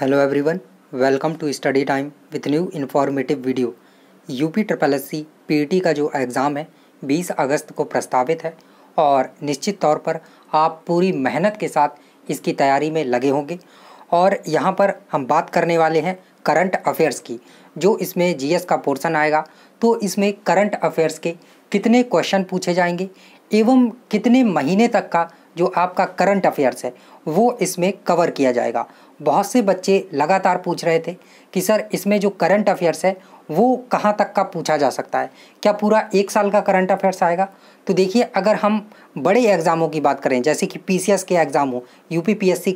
hello everyone welcome to study time with new informative video UP triple S C P का जो exam है 20 अगस्त को प्रस्तावित है और निश्चित तौर पर आप पूरी मेहनत के साथ इसकी तैयारी में लगे होंगे और यहाँ पर हम बात करने वाले हैं करंट अफेयर्स की जो इसमें जीएस का पोर्शन आएगा तो इसमें करंट अफेयर्स के कितने क्वेश्चन पूछे जाएंगे एवं कितने महीने तक का जो आपका करंट अफेयर्स है वो इसमें कवर किया जाएगा बहुत से बच्चे लगातार पूछ रहे थे कि सर इसमें जो करंट अफेयर्स है वो कहाँ तक का पूछा जा सकता है क्या पूरा एक साल का करंट अफेयर्स आएगा तो देखिए अगर हम बड़े एग्ज़ामों की बात करें जैसे कि पी के एग्ज़ाम हो यू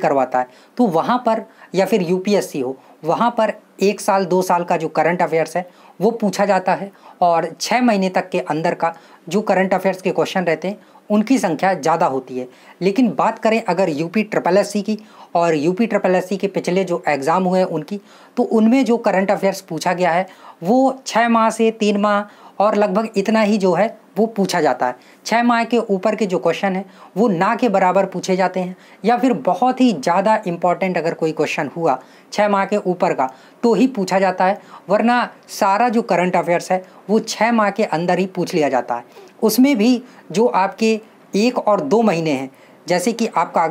करवाता है तो वहाँ पर या फिर यू हो वहाँ पर एक साल दो साल का जो करंट अफेयर्स है वो पूछा जाता है और छः महीने तक के अंदर का जो करंट अफेयर्स के क्वेश्चन रहते हैं उनकी संख्या ज़्यादा होती है लेकिन बात करें अगर यूपी ट्रिपल एस की और यूपी ट्रिपल एस के पिछले जो एग्ज़ाम हुए हैं उनकी तो उनमें जो करंट अफेयर्स पूछा गया है वो छः माह से तीन माह और लगभग इतना ही जो है वो पूछा जाता है छः माह के ऊपर के जो क्वेश्चन हैं वो ना के बराबर पूछे जाते हैं या फिर बहुत ही ज़्यादा इम्पॉर्टेंट अगर कोई क्वेश्चन हुआ छः माह के ऊपर का तो ही पूछा जाता है वरना सारा जो करंट अफेयर्स है वो छः माह के अंदर ही पूछ लिया जाता है उसमें भी जो आपके एक और दो महीने हैं जैसे कि आपका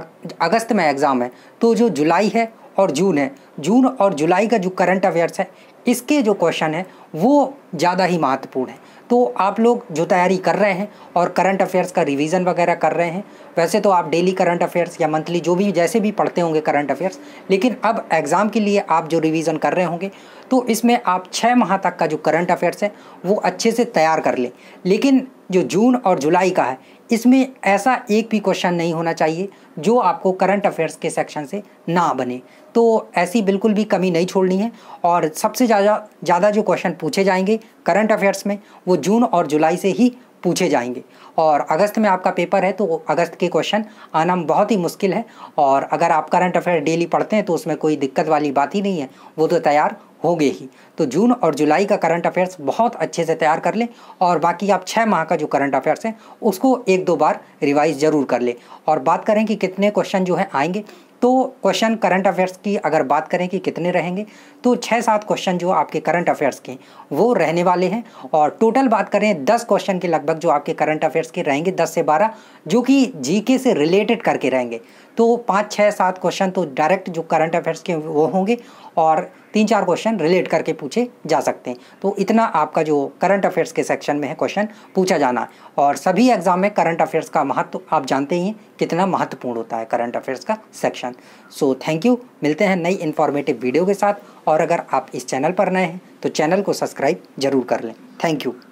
अगस्त में एग्ज़ाम है तो जो जुलाई है और जून है जून और जुलाई का जो करंट अफेयर्स है इसके जो क्वेश्चन हैं वो ज़्यादा ही महत्वपूर्ण हैं तो आप लोग जो तैयारी कर रहे हैं और करंट अफेयर्स का रिवीजन वगैरह कर रहे हैं वैसे तो आप डेली करंट अफेयर्स या मंथली जो भी जैसे भी पढ़ते होंगे करंट अफेयर्स लेकिन अब एग्ज़ाम के लिए आप जो रिवीजन कर रहे होंगे तो इसमें आप छः माह तक का जो करंट अफेयर्स है वो अच्छे से तैयार कर लें लेकिन जो जून और जुलाई का है इसमें ऐसा एक भी क्वेश्चन नहीं होना चाहिए जो आपको करंट अफेयर्स के सेक्शन से ना बने तो ऐसी बिल्कुल भी कमी नहीं छोड़नी है और सबसे ज़्यादा ज़्यादा जो क्वेश्चन पूछे जाएंगे करंट अफेयर्स में वो जून और जुलाई से ही पूछे जाएंगे और अगस्त में आपका पेपर है तो अगस्त के क्वेश्चन आना बहुत ही मुश्किल है और अगर आप करंट अफेयर डेली पढ़ते हैं तो उसमें कोई दिक्कत वाली बात ही नहीं है वो तो तैयार हो गए ही तो जून और जुलाई का करंट अफेयर्स बहुत अच्छे से तैयार कर लें और बाकी आप छः माह का जो करंट अफेयर्स हैं उसको एक दो बार रिवाइज ज़रूर कर लें और बात करें कि कितने क्वेश्चन जो है आएंगे तो क्वेश्चन करंट अफेयर्स की अगर बात करें कि कितने रहेंगे तो छः सात क्वेश्चन जो आपके करंट अफेयर्स के वो रहने वाले हैं और टोटल बात करें दस क्वेश्चन के लगभग जो आपके करंट अफेयर्स के रहेंगे दस से बारह जो कि जीके से रिलेटेड करके रहेंगे तो पाँच छः सात क्वेश्चन तो डायरेक्ट जो करंट अफेयर्स के वो होंगे और तीन चार क्वेश्चन रिलेट करके पूछे जा सकते हैं तो इतना आपका जो करंट अफेयर्स के सेक्शन में है क्वेश्चन पूछा जाना और सभी एग्जाम में करंट अफेयर्स का महत्व आप जानते ही हैं कितना महत्वपूर्ण होता है करंट अफेयर्स का सेक्शन सो थैंक यू मिलते हैं नई इन्फॉर्मेटिव वीडियो के साथ और अगर आप इस चैनल पर नए हैं तो चैनल को सब्सक्राइब जरूर कर लें थैंक यू